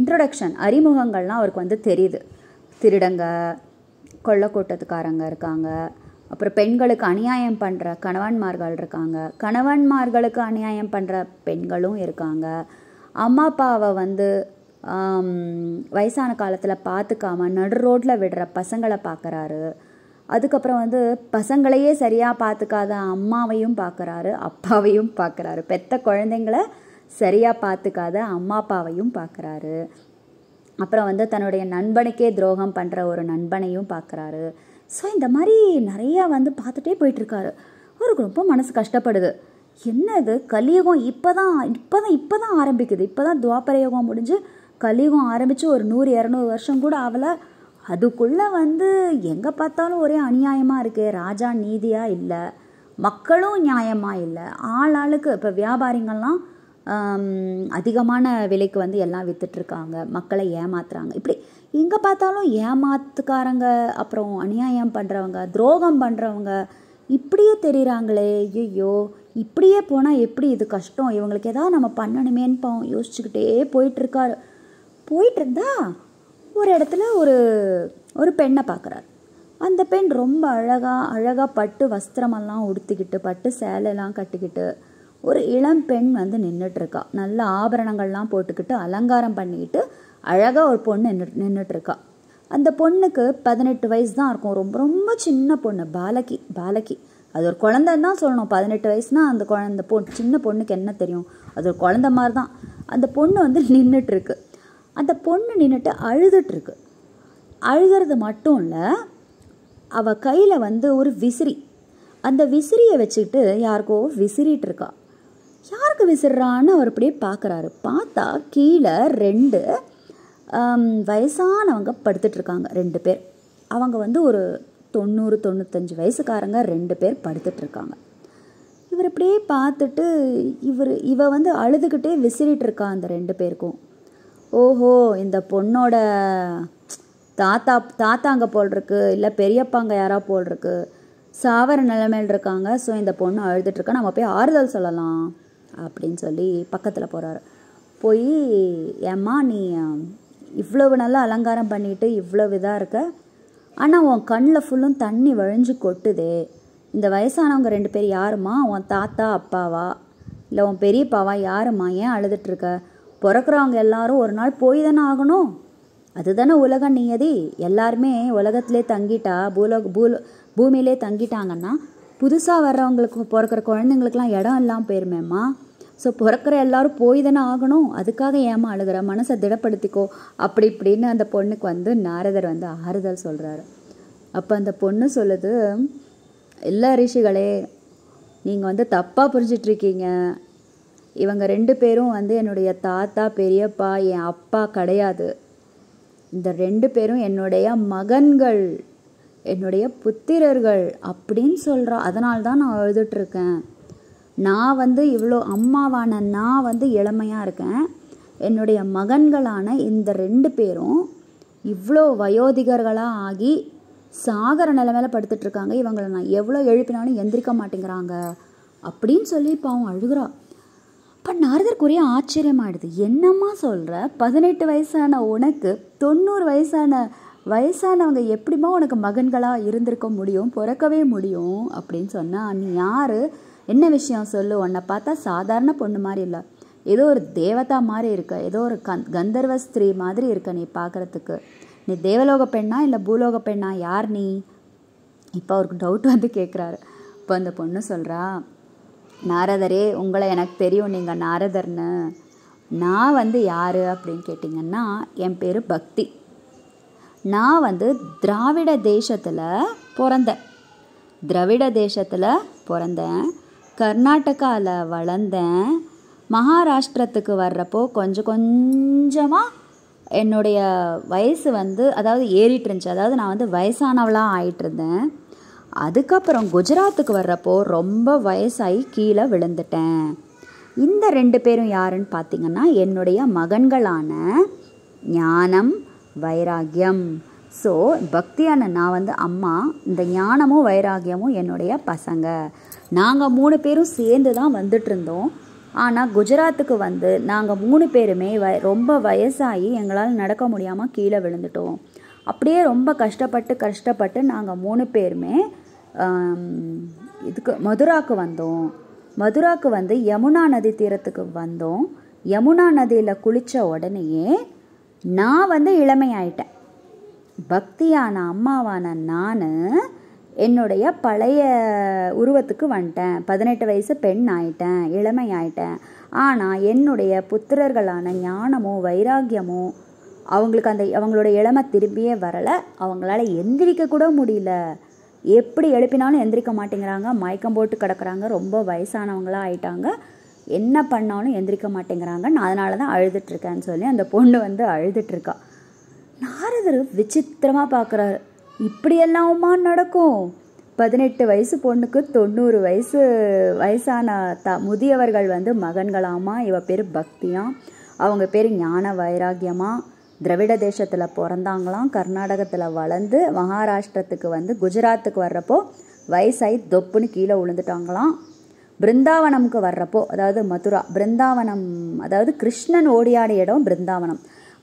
இன்ட்ரடக்ஷன் அறிமுகங்கள்லாம் அவருக்கு வந்து தெரியுது திருடங்க கொள்ளக்கூட்டத்துக்காரங்க இருக்காங்க அப்புறம் பெண்களுக்கு அநியாயம் பண்ணுற கணவன்மார்கள் இருக்காங்க கணவன்மார்களுக்கு அநியாயம் பண்ணுற பெண்களும் இருக்காங்க அம்மா அப்பாவை வந்து வயசான காலத்தில் பார்த்துக்காம நடு ரோட்டில் விடுற பசங்களை பார்க்குறாரு அதுக்கப்புறம் வந்து பசங்களையே சரியாக பார்த்துக்காத அம்மாவையும் பார்க்குறாரு அப்பாவையும் பார்க்குறாரு பெத்த குழந்தைங்கள சரியாக பார்த்துக்காத அம்மா அப்பாவையும் பார்க்குறாரு அப்புறம் வந்து தன்னுடைய நண்பனுக்கே துரோகம் பண்ணுற ஒரு நண்பனையும் பார்க்குறாரு ஸோ இந்த மாதிரி நிறையா வந்து பார்த்துட்டே போயிட்டுருக்காரு அவருக்கு ரொம்ப மனசு கஷ்டப்படுது என்ன இது கலியுகம் இப்போ தான் இப்போ தான் இப்போ தான் ஆரம்பிக்குது இப்போ தான் துவாபரயுகம் முடிஞ்சு கலியுகம் ஆரம்பித்து ஒரு நூறு இரநூறு வருஷம் கூட ஆகலை அதுக்குள்ளே வந்து எங்கே பார்த்தாலும் ஒரே அநியாயமாக இருக்குது ராஜா நீதியாக இல்லை மக்களும் நியாயமாக இல்லை ஆள் ஆளுக்கு இப்போ வியாபாரிங்கள்லாம் அதிகமான விலைக்கு வந்து எல்லாம் விற்றுட்ருக்காங்க மக்களை ஏமாத்துறாங்க இப்படி எங்கே பார்த்தாலும் ஏமாத்துக்காரங்க அப்புறம் அநியாயம் பண்ணுறவங்க துரோகம் பண்ணுறவங்க இப்படியே தெரிகிறாங்களே ஐயோ இப்படியே போனால் எப்படி இது கஷ்டம் இவங்களுக்கு எதாவது நம்ம பண்ணணுமேன்னு பாவம் யோசிச்சுக்கிட்டே போயிட்டுருக்காரு போயிட்டுருந்தா ஒரு இடத்துல ஒரு ஒரு பெண்ணை பார்க்குறாரு அந்த பெண் ரொம்ப அழகாக அழகாக பட்டு வஸ்திரமெல்லாம் உடுத்திக்கிட்டு பட்டு சேலைலாம் கட்டிக்கிட்டு ஒரு இளம் பெண் வந்து நின்றுட்டுருக்கா நல்ல ஆபரணங்கள்லாம் போட்டுக்கிட்டு அலங்காரம் பண்ணிக்கிட்டு அழகாக ஒரு பொண்ணு நின்று நின்றுட்டுருக்கா அந்த பொண்ணுக்கு பதினெட்டு வயசு தான் இருக்கும் ரொம்ப ரொம்ப சின்ன பொண்ணு பாலகி பாலகி அது ஒரு குழந்தை தான் சொல்லணும் பதினெட்டு வயசுனா அந்த குழந்த பொ சின்ன பொண்ணுக்கு என்ன தெரியும் அது ஒரு குழந்த மாதிரி தான் அந்த பொண்ணு வந்து நின்றுட்டுருக்கு அந்த பொண்ணு நின்றுட்டு அழுதுட்டுருக்கு அழுகிறது மட்டும் இல்லை அவள் கையில் வந்து ஒரு விசிறி அந்த விசிறியை வச்சுக்கிட்டு யாருக்கோ விசிறிட்டு இருக்கா யாருக்கு விசிறான்னு அவர் அப்படியே பார்க்குறாரு பார்த்தா கீழே ரெண்டு வயசானவங்க படுத்துட்ருக்காங்க ரெண்டு பேர் அவங்க வந்து ஒரு தொண்ணூறு தொண்ணூத்தஞ்சு வயசுக்காரங்க ரெண்டு பேர் படுத்துட்ருக்காங்க இவர் அப்படியே பார்த்துட்டு இவர் இவ வந்து அழுதுகிட்டே விசிறிட்டு இருக்கா அந்த ரெண்டு பேருக்கும் ஓஹோ இந்த பொண்ணோட தாத்தா தாத்தாங்க போல் இருக்கு இல்லை பெரியப்பாங்க யாரோ போல் இருக்கு சாவர நிலைமையில் இருக்காங்க ஸோ இந்த பொண்ணு அழுதுட்டுருக்கா நம்ம போய் ஆறுதல் சொல்லலாம் அப்படின்னு சொல்லி பக்கத்தில் போகிறாரு போய் ஏம்மா நீ இவ்வளவு நல்லா அலங்காரம் பண்ணிட்டு இவ்வளோ இதாக இருக்க ஆனால் உன் கண்ணில் ஃபுல்லும் தண்ணி வழிஞ்சு கொட்டுதே இந்த வயசானவங்க ரெண்டு பேர் யாருமா உன் தாத்தா அப்பாவா இல்லை உன் பெரியப்பாவா யாருமா ஏன் அழுதுட்டுருக்க பிறக்கிறவங்க எல்லாரும் ஒரு நாள் போய் தானே ஆகணும் அதுதானே உலக நியதி எல்லாருமே உலகத்திலே தங்கிட்டா பூலோக பூலோ பூமியிலே தங்கிட்டாங்கன்னா புதுசாக வர்றவங்களுக்கு பிறக்கிற குழந்தைங்களுக்குலாம் இடம் இல்லாமல் போயிருமேம்மா ஸோ பிறக்கிற எல்லாரும் போய் தானே ஆகணும் அதுக்காக ஏமா அழுகிற மனசை திடப்படுத்திக்கோ அப்படி இப்படின்னு அந்த பொண்ணுக்கு வந்து நாரதர் வந்து ஆறுதல் சொல்கிறாரு அப்போ அந்த பொண்ணு சொல்லுது எல்லா ரிஷிகளே நீங்கள் வந்து தப்பாக புரிஞ்சிட்ருக்கீங்க இவங்க ரெண்டு பேரும் வந்து என்னுடைய தாத்தா பெரியப்பா என் அப்பா கிடையாது இந்த ரெண்டு பேரும் என்னுடைய மகன்கள் என்னுடைய புத்திரர்கள் அப்படின்னு சொல்கிறா அதனால்தான் நான் எழுதுட்டுருக்கேன் நான் வந்து இவ்வளோ அம்மாவான நான் வந்து இளமையாக இருக்கேன் என்னுடைய மகன்களான இந்த ரெண்டு பேரும் இவ்வளோ வயோதிகர்களாக ஆகி சாகர நிலைமையில படுத்துட்ருக்காங்க இவங்களை நான் எவ்வளோ எழுப்பினாலும் எந்திரிக்க மாட்டேங்கிறாங்க அப்படின்னு சொல்லி இப்போ அவங்க அழுகிறா இப்போ நாரதற்குரிய ஆச்சரியமாயிடுது என்னம்மா சொல்கிற பதினெட்டு வயசான உனக்கு தொண்ணூறு வயசான வயசானவங்க எப்படிமா உனக்கு மகன்களாக இருந்திருக்க முடியும் பிறக்கவே முடியும் அப்படின்னு சொன்னால் நீ யார் என்ன விஷயம் சொல்லு உன்னை பார்த்தா சாதாரண பொண்ணு மாதிரி இல்லை ஏதோ ஒரு தேவதா மாதிரி இருக்க ஏதோ ஒரு கந் கந்தர்வ ஸ்திரீ மாதிரி இருக்க நீ பார்க்குறதுக்கு நீ தேவலோக பெண்ணா இல்லை பூலோக பெண்ணா யார் நீ இப்போ அவருக்கு டவுட் வந்து கேட்குறாரு இப்போ அந்த பொண்ணு சொல்கிறா நாரதரே உங்களை எனக்கு தெரியும் நீங்கள் நாரதர்னு நான் வந்து யார் அப்படின்னு கேட்டிங்கன்னா என் பேர் பக்தி நான் வந்து திராவிட தேசத்தில் பிறந்தேன் திராவிட தேசத்தில் பிறந்தேன் கர்நாடகாவில் வளர்ந்தேன் மகாராஷ்டிரத்துக்கு வர்றப்போ கொஞ்சம் கொஞ்சமாக என்னுடைய வயசு வந்து அதாவது ஏறிட்டு இருந்துச்சு அதாவது நான் வந்து வயசானவளாக ஆகிட்டு இருந்தேன் அதுக்கப்புறம் குஜராத்துக்கு வர்றப்போ ரொம்ப வயசாகி கீழே விழுந்துட்டேன் இந்த ரெண்டு பேரும் யாருன்னு பார்த்தீங்கன்னா என்னுடைய மகன்களான ஞானம் வைராகியம் ஸோ பக்தியான நான் வந்து அம்மா இந்த ஞானமும் வைராகியமும் என்னுடைய பசங்க நாங்கள் மூணு பேரும் சேர்ந்து தான் வந்துட்டு இருந்தோம் ஆனால் குஜராத்துக்கு வந்து நாங்கள் மூணு பேருமே வ ரொம்ப வயசாகி எங்களால் நடக்க முடியாமல் கீழே விழுந்துட்டோம் அப்படியே ரொம்ப கஷ்டப்பட்டு கஷ்டப்பட்டு நாங்கள் மூணு பேருமே இதுக்கு மதுராக்கு வந்தோம் மதுராக்கு வந்து யமுனா நதி தீரத்துக்கு வந்தோம் யமுனா நதியில் குளித்த உடனேயே நான் வந்து இளமையாயிட்டேன் பக்தியான அம்மாவான நான் என்னுடைய பழைய உருவத்துக்கு வந்துட்டேன் பதினெட்டு வயசு பெண் ஆயிட்டேன் இளமை ஆயிட்டேன் ஆனால் என்னுடைய புத்திரர்களான ஞானமோ வைராக்கியமோ அவங்களுக்கு அந்த அவங்களோட இளமை திரும்பியே வரலை அவங்களால எந்திரிக்க கூட முடியல எப்படி எழுப்பினாலும் எந்திரிக்க மாட்டேங்கிறாங்க மயக்கம் போட்டு கிடக்குறாங்க ரொம்ப வயசானவங்களாக ஆயிட்டாங்க என்ன பண்ணாலும் எந்திரிக்க மாட்டேங்கிறாங்க நான் அதனால தான் அழுதுட்டுருக்கேன்னு சொல்லி அந்த பொண்ணு வந்து அழுதுட்டுருக்கா நாரதர் விசித்திரமாக பார்க்குறாரு இப்படியெல்லாமா நடக்கும் பதினெட்டு வயசு பொண்ணுக்கு தொண்ணூறு வயசு வயசான த முதியவர்கள் வந்து மகன்களாமா இவ பேர் பக்தியாம் அவங்க பேர் ஞான வைராக்கியமாக திராவிட தேசத்தில் பிறந்தாங்களாம் கர்நாடகத்தில் வளர்ந்து மகாராஷ்டிரத்துக்கு வந்து குஜராத்துக்கு வர்றப்போ வயசாகி தொப்புன்னு கீழே விழுந்துட்டாங்களாம் பிருந்தாவனம்க்கு வர்றப்போ அதாவது மதுரா பிருந்தாவனம் அதாவது கிருஷ்ணன் ஓடியாடிய இடம் பிருந்தாவனம்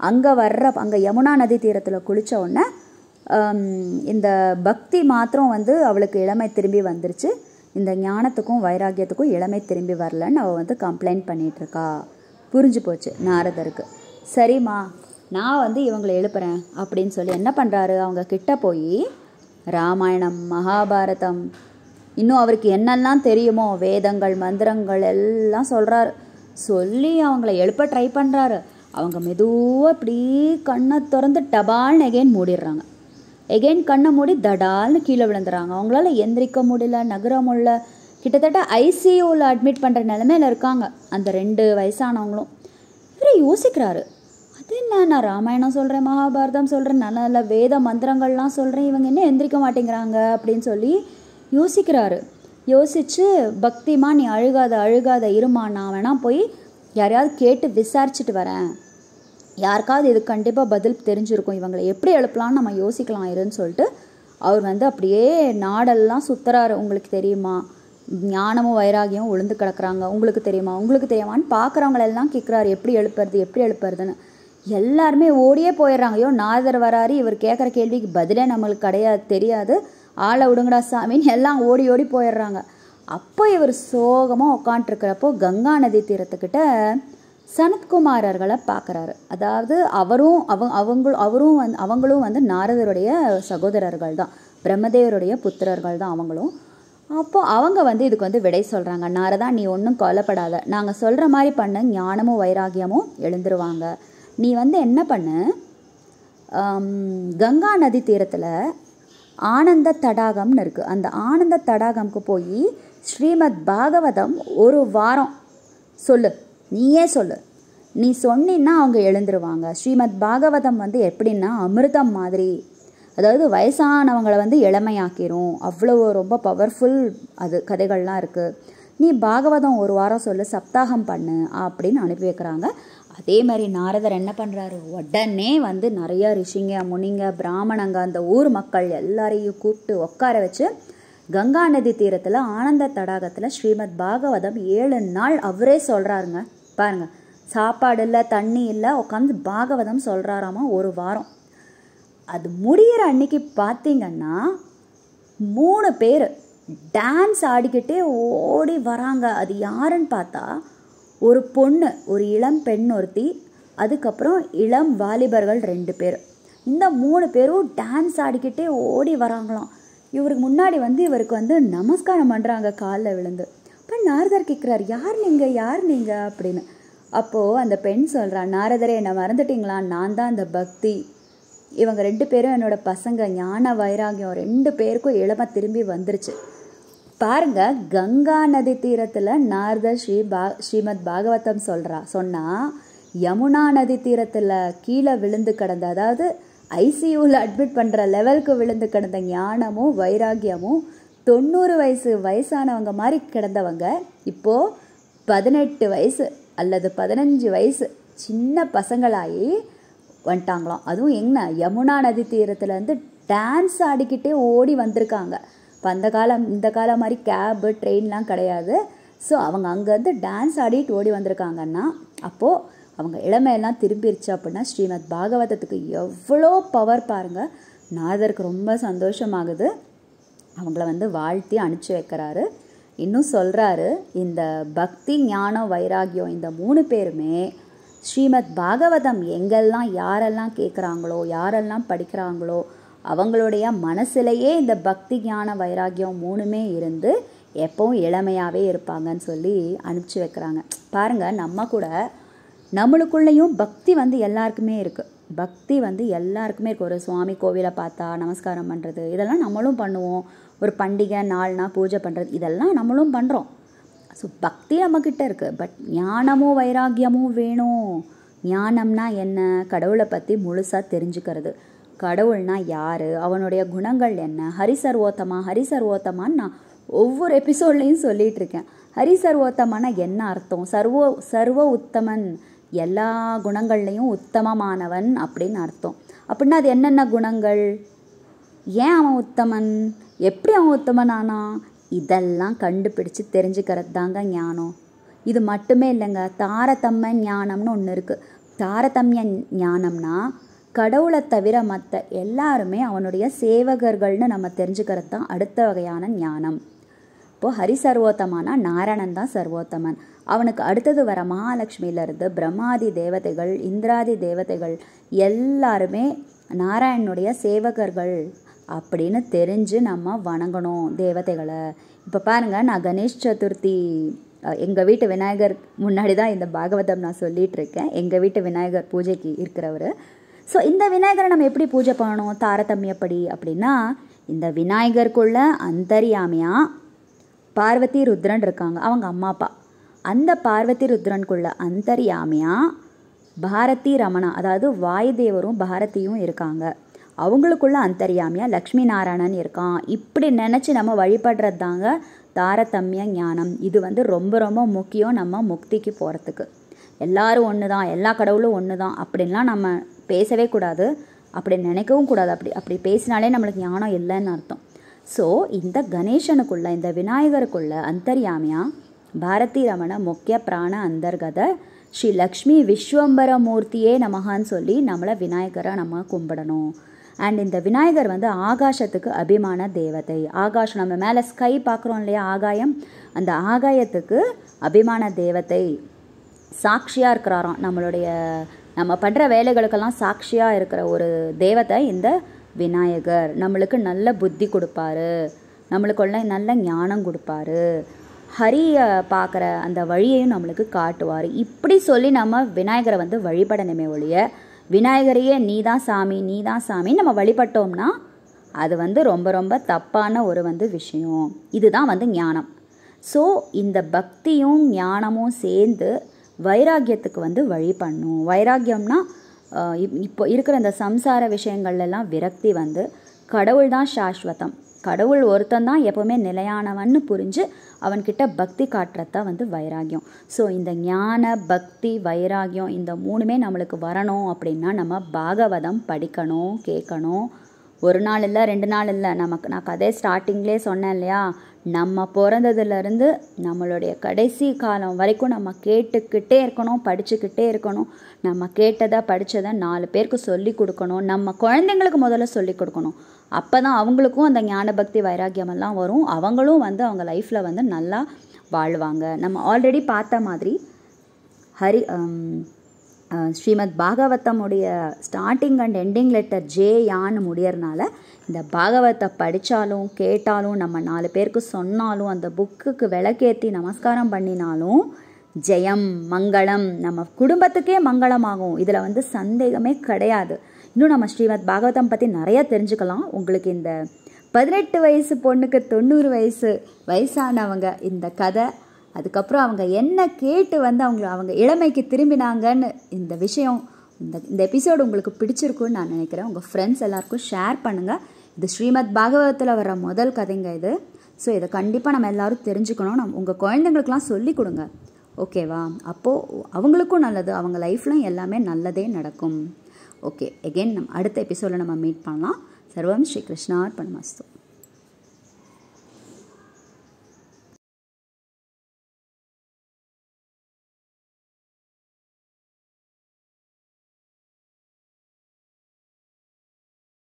அங்கே வர்ற அங்கே யமுனா நதி தீரத்தில் குளித்த உடனே இந்த பக்தி மாத்திரம் வந்து அவளுக்கு இளமை திரும்பி வந்துருச்சு இந்த ஞானத்துக்கும் வைராக்கியத்துக்கும் இளமை திரும்பி வரலன்னு அவள் வந்து கம்ப்ளைண்ட் பண்ணிகிட்ருக்கா புரிஞ்சு போச்சு நாரதருக்கு சரிம்மா நான் வந்து இவங்களை எழுப்புறேன் அப்படின்னு சொல்லி என்ன பண்ணுறாரு அவங்க கிட்ட போய் ராமாயணம் மகாபாரதம் இன்னும் அவருக்கு என்னெல்லாம் தெரியுமோ வேதங்கள் மந்திரங்கள் எல்லாம் சொல்கிறாரு சொல்லி அவங்கள எழுப்ப ட்ரை பண்ணுறாரு அவங்க மெதுவாக இப்படி கண்ணை திறந்து டபால் நெகேன் மூடிடுறாங்க எகைன் கண்ணை மூடி தடால்னு கீழே விழுந்துறாங்க அவங்களால எந்திரிக்க முடியல நகர உள்ள கிட்டத்தட்ட ஐசியூவில் அட்மிட் பண்ணுற நிலமையில இருக்காங்க அந்த ரெண்டு வயசானவங்களும் இவர் யோசிக்கிறாரு அது என்ன நான் ராமாயணம் சொல்கிறேன் மகாபாரதம் சொல்கிறேன் நல்ல நல்ல வேத மந்திரங்கள்லாம் சொல்கிறேன் இவங்க என்ன எந்திரிக்க மாட்டேங்கிறாங்க அப்படின்னு சொல்லி யோசிக்கிறாரு யோசித்து பக்திமா நீ அழுகாத அழுகாத இருமா நான் வேணால் போய் யாரையாவது கேட்டு விசாரிச்சுட்டு வரேன் யாருக்காவது இது கண்டிப்பாக பதில் தெரிஞ்சிருக்கும் இவங்களை எப்படி எழுப்பலான்னு நம்ம யோசிக்கலாம் இருன்னு சொல்லிட்டு அவர் வந்து அப்படியே நாடெல்லாம் சுத்துறாரு உங்களுக்கு தெரியுமா ஞானமும் வைராகியமும் உளுந்து கிடக்குறாங்க உங்களுக்கு தெரியுமா உங்களுக்கு தெரியுமான்னு பார்க்குறவங்களெல்லாம் கேட்குறாரு எப்படி எழுப்புறது எப்படி எழுப்புறதுன்னு எல்லாருமே ஓடியே போயிடுறாங்க ஐயோ நாதர் வராரு இவர் கேட்குற கேள்விக்கு பதிலே நம்மளுக்கு கிடையாது தெரியாது ஆளை விடுங்கடா சாமின்னு எல்லாம் ஓடி ஓடி போயிடுறாங்க அப்போ இவர் சோகமாக உக்காண்ட்ருக்கிறப்போ கங்கா நதி தீரத்துக்கிட்ட சனத்குமார் அவர்களை பார்க்குறாரு அதாவது அவரும் அவங்க அவங்க அவரும் வந்து அவங்களும் வந்து நாரதருடைய சகோதரர்கள் தான் பிரம்மதேவருடைய புத்திரர்கள் தான் அவங்களும் அப்போது அவங்க வந்து இதுக்கு வந்து விடை சொல்கிறாங்க நாரதா நீ ஒன்றும் கொல்லப்படாத நாங்கள் சொல்கிற மாதிரி பண்ண ஞானமும் வைராகியமும் எழுந்துருவாங்க நீ வந்து என்ன பண்ணு கங்கா நதி தீரத்தில் ஆனந்த தடாகம்னு இருக்குது அந்த ஆனந்த தடாகம்க்கு போய் ஸ்ரீமத் பாகவதம் ஒரு வாரம் சொல்லு நீயே சொல்லு நீ சொன்னா அவங்க எழுந்துருவாங்க ஸ்ரீமத் பாகவதம் வந்து எப்படின்னா அமிர்தம் மாதிரி அதாவது வயசானவங்களை வந்து இளமையாக்கிரும் அவ்வளோ ரொம்ப பவர்ஃபுல் அது கதைகள்லாம் இருக்குது நீ பாகவதம் ஒரு வாரம் சொல்லு சப்தாகம் பண்ணு அப்படின்னு அனுப்பி வைக்கிறாங்க அதே மாதிரி நாரதர் என்ன பண்ணுறாரு உடனே வந்து நிறையா ரிஷிங்க முனிங்க பிராமணங்க அந்த ஊர் மக்கள் எல்லாரையும் கூப்பிட்டு உட்கார வச்சு கங்கா நதி தீரத்தில் ஆனந்த தடாகத்தில் ஸ்ரீமத் பாகவதம் ஏழு நாள் அவரே சொல்கிறாருங்க பாருங்கள் சாப்பாடு இல்லை தண்ணி இல்லை உட்காந்து பாகவதம் சொல்கிறாராமா ஒரு வாரம் அது முடிகிற அன்னைக்கு பார்த்தீங்கன்னா மூணு பேர் டான்ஸ் ஆடிக்கிட்டே ஓடி வராங்க அது யாருன்னு பார்த்தா ஒரு பொண்ணு ஒரு இளம் பெண் ஒருத்தி அதுக்கப்புறம் இளம் வாலிபர்கள் ரெண்டு பேர் இந்த மூணு பேரும் டான்ஸ் ஆடிக்கிட்டே ஓடி வராங்களாம் இவருக்கு முன்னாடி வந்து இவருக்கு வந்து நமஸ்காரம் பண்ணுறாங்க காலில் விழுந்து அப்போ நாரதர் கேட்குறாரு யார் நீங்கள் யார் நீங்கள் அப்படின்னு அப்போது அந்த பெண் சொல்கிறான் நாரதரே என்னை மறந்துட்டிங்களா நான் தான் அந்த பக்தி இவங்க ரெண்டு பேரும் என்னோடய பசங்க ஞான வைராகியம் ரெண்டு பேருக்கும் இளமாக திரும்பி வந்துருச்சு பாருங்க கங்கா நதி தீரத்தில் நாரத ஸ்ரீ பா ஸ்ரீமத் பாகவதம் சொல்கிறா சொன்னால் யமுனா நதி தீரத்தில் கீழே விழுந்து கிடந்த அதாவது ஐசியூவில் அட்மிட் பண்ணுற லெவலுக்கு விழுந்து கிடந்த ஞானமும் வைராகியமும் தொண்ணூறு வயசு வயசானவங்க மாதிரி கிடந்தவங்க இப்போது பதினெட்டு வயசு அல்லது பதினஞ்சு வயசு சின்ன பசங்களாகி வந்துட்டாங்களாம் அதுவும் என்ன யமுனா நதி தீரத்துலேருந்து டான்ஸ் ஆடிக்கிட்டே ஓடி வந்திருக்காங்க இப்போ அந்த காலம் இந்த காலம் மாதிரி கேபு ட்ரெயின்லாம் கிடையாது ஸோ அவங்க அங்கேருந்து டான்ஸ் ஆடிட்டு ஓடி வந்திருக்காங்கன்னா அப்போது அவங்க இளமையெல்லாம் திரும்பிருச்சு அப்படின்னா ஸ்ரீமத் பாகவதத்துக்கு எவ்வளோ பவர் பாருங்கள் நாதருக்கு ரொம்ப சந்தோஷமாகுது அவங்கள வந்து வாழ்த்தி அனுப்பிச்சி வைக்கிறாரு இன்னும் சொல்கிறாரு இந்த பக்தி ஞானம் வைராகியம் இந்த மூணு பேருமே ஸ்ரீமத் பாகவதம் எங்கெல்லாம் யாரெல்லாம் கேட்குறாங்களோ யாரெல்லாம் படிக்கிறாங்களோ அவங்களுடைய மனசுலையே இந்த பக்தி ஞான வைராகியம் மூணுமே இருந்து எப்பவும் இளமையாகவே இருப்பாங்கன்னு சொல்லி அனுப்பிச்சி வைக்கிறாங்க பாருங்கள் நம்ம கூட நம்மளுக்குள்ளேயும் பக்தி வந்து எல்லாருக்குமே இருக்குது பக்தி வந்து எல்லாருக்குமே இருக்குது ஒரு சுவாமி கோவிலை பார்த்தா நமஸ்காரம் பண்ணுறது இதெல்லாம் நம்மளும் பண்ணுவோம் ஒரு பண்டிகை நாள்னா பூஜை பண்ணுறது இதெல்லாம் நம்மளும் பண்ணுறோம் ஸோ பக்தி நம்மக்கிட்ட இருக்குது பட் ஞானமோ வைராக்கியமோ வேணும் ஞானம்னா என்ன கடவுளை பற்றி முழுசாக தெரிஞ்சுக்கிறது கடவுள்னா யார் அவனுடைய குணங்கள் என்ன ஹரிசர்வோத்தமா ஹரிசர்வோத்தமான்னு நான் ஒவ்வொரு எபிசோட்லேயும் சொல்லிகிட்டு இருக்கேன் ஹரிசர்வோத்தமான என்ன அர்த்தம் சர்வோ சர்வ உத்தமன் எல்லா குணங்கள்லையும் உத்தமமானவன் அப்படின்னு அர்த்தம் அப்படின்னா அது என்னென்ன குணங்கள் ஏன் அவன் உத்தமன் எப்படி அவன் உத்தமனானா இதெல்லாம் கண்டுபிடிச்சு தெரிஞ்சுக்கிறது தாங்க ஞானம் இது மட்டுமே இல்லைங்க தாரதம்ம ஞானம்னு ஒன்று இருக்குது தாரதமிய ஞானம்னா கடவுளை தவிர மற்ற எல்லாருமே அவனுடைய சேவகர்கள்னு நம்ம தெரிஞ்சுக்கிறது தான் அடுத்த வகையான ஞானம் இப்போது ஹரி சர்வோத்தமானா நாராயணன் தான் சர்வோத்தமன் அவனுக்கு அடுத்தது வர மகாலட்சுமியிலிருந்து பிரம்மாதி தேவதைகள் இந்திராதி தேவதைகள் எல்லாருமே நாராயணனுடைய சேவகர்கள் அப்படின்னு தெரிஞ்சு நம்ம வணங்கணும் தேவதைகளை இப்போ பாருங்கள் நான் கணேஷ் சதுர்த்தி எங்கள் வீட்டு விநாயகர் முன்னாடி தான் இந்த பாகவதம் நான் சொல்லிகிட்டு இருக்கேன் எங்கள் வீட்டு விநாயகர் பூஜைக்கு இருக்கிறவர் ஸோ இந்த விநாயகரை நம்ம எப்படி பூஜை பண்ணணும் தாரதமியப்படி அப்படின்னா இந்த விநாயகருக்குள்ள அந்தரியாமையாக பார்வதி ருத்ரன் இருக்காங்க அவங்க அம்மா அப்பா அந்த பார்வதி ருத்ரனுக்குள்ள அந்தரியாமையாக பாரதி ரமணா அதாவது வாயுதேவரும் பாரதியும் இருக்காங்க அவங்களுக்குள்ள அந்தரியாமியா லக்ஷ்மி நாராயணன் இருக்கான் இப்படி நினச்சி நம்ம வழிபடுறது தாங்க தாரதமிய ஞானம் இது வந்து ரொம்ப ரொம்ப முக்கியம் நம்ம முக்திக்கு போகிறதுக்கு எல்லாரும் ஒன்று தான் எல்லா கடவுளும் ஒன்று தான் அப்படின்லாம் நம்ம பேசவே கூடாது அப்படி நினைக்கவும் கூடாது அப்படி அப்படி பேசினாலே நம்மளுக்கு ஞானம் இல்லைன்னு அர்த்தம் ஸோ இந்த கணேசனுக்குள்ள இந்த விநாயகருக்குள்ள அந்தர்யாமியாக பாரதி ரமண முக்கிய பிராண அந்தர்கத ஸ்ரீ லக்ஷ்மி விஸ்வம்பர மூர்த்தியே நமகான்னு சொல்லி நம்மளை விநாயகரை நம்ம கும்பிடணும் அண்ட் இந்த விநாயகர் வந்து ஆகாசத்துக்கு அபிமான தேவதை ஆகாஷம் நம்ம மேலே ஸ்கை பார்க்குறோம் இல்லையா ஆகாயம் அந்த ஆகாயத்துக்கு அபிமான தேவதை சாட்சியாக இருக்கிறாராம் நம்மளுடைய நம்ம பண்ணுற வேலைகளுக்கெல்லாம் சாட்சியாக இருக்கிற ஒரு தேவதை இந்த விநாயகர் நம்மளுக்கு நல்ல புத்தி கொடுப்பாரு நம்மளுக்குள்ள நல்ல ஞானம் கொடுப்பாரு ஹரியை பார்க்குற அந்த வழியையும் நம்மளுக்கு காட்டுவார் இப்படி சொல்லி நம்ம விநாயகரை வந்து வழிபடணுமே ஒழிய விநாயகரையே நீ தான் சாமி நீ தான் சாமி நம்ம வழிபட்டோம்னா அது வந்து ரொம்ப ரொம்ப தப்பான ஒரு வந்து விஷயம் இதுதான் வந்து ஞானம் ஸோ இந்த பக்தியும் ஞானமும் சேர்ந்து வைராக்கியத்துக்கு வந்து வழி பண்ணும் வைராக்கியம்னா இப்போ இருக்கிற இந்த சம்சார விஷயங்கள்லாம் விரக்தி வந்து கடவுள் தான் சாஸ்வதம் கடவுள் ஒருத்தன் தான் எப்போவுமே நிலையானவன்னு புரிஞ்சு அவன்கிட்ட பக்தி காட்டுறதான் வந்து வைராகியம் ஸோ இந்த ஞான பக்தி வைராகியம் இந்த மூணுமே நம்மளுக்கு வரணும் அப்படின்னா நம்ம பாகவதம் படிக்கணும் கேட்கணும் ஒரு நாள் இல்லை ரெண்டு நாள் இல்லை நமக்கு நான் கதை ஸ்டார்டிங்லேயே சொன்னேன் இல்லையா நம்ம பிறந்ததுலேருந்து நம்மளுடைய கடைசி காலம் வரைக்கும் நம்ம கேட்டுக்கிட்டே இருக்கணும் படிச்சுக்கிட்டே இருக்கணும் நம்ம கேட்டதை படித்ததை நாலு பேருக்கு சொல்லி கொடுக்கணும் நம்ம குழந்தைங்களுக்கு முதல்ல சொல்லி கொடுக்கணும் அப்போ தான் அவங்களுக்கும் அந்த ஞானபக்தி வைராக்கியமெல்லாம் வரும் அவங்களும் வந்து அவங்க லைஃப்பில் வந்து நல்லா வாழ்வாங்க நம்ம ஆல்ரெடி பார்த்த மாதிரி ஹரி ஸ்ரீமத் உடைய starting and ending letter J யான்னு முடியறனால இந்த பாகவத்தை படித்தாலும் கேட்டாலும் நம்ம நாலு பேருக்கு சொன்னாலும் அந்த புக்குக்கு விளக்கேற்றி நமஸ்காரம் பண்ணினாலும் ஜெயம் மங்களம் நம்ம குடும்பத்துக்கே மங்களமாகும் இதில் வந்து சந்தேகமே கிடையாது இன்னும் நம்ம ஸ்ரீமத் பாகவதம் பற்றி நிறையா தெரிஞ்சுக்கலாம் உங்களுக்கு இந்த பதினெட்டு வயசு பொண்ணுக்கு தொண்ணூறு வயசு வயசானவங்க இந்த கதை அதுக்கப்புறம் அவங்க என்ன கேட்டு வந்து அவங்க அவங்க இளமைக்கு திரும்பினாங்கன்னு இந்த விஷயம் இந்த இந்த எபிசோடு உங்களுக்கு பிடிச்சிருக்குன்னு நான் நினைக்கிறேன் உங்கள் ஃப்ரெண்ட்ஸ் எல்லாருக்கும் ஷேர் பண்ணுங்கள் இது ஸ்ரீமத் பாகவதத்தில் வர முதல் கதைங்க இது ஸோ இதை கண்டிப்பாக நம்ம எல்லோரும் தெரிஞ்சுக்கணும் நம் உங்கள் குழந்தைங்களுக்கெலாம் சொல்லி கொடுங்க ஓகேவா அப்போது அவங்களுக்கும் நல்லது அவங்க லைஃப்லாம் எல்லாமே நல்லதே நடக்கும் ஓகே எகெயின் நம்ம அடுத்த எபிசோடில் நம்ம மீட் பண்ணலாம் சர்வம் ஸ்ரீ கிருஷ்ணார் பண்ணமாஸ்தோ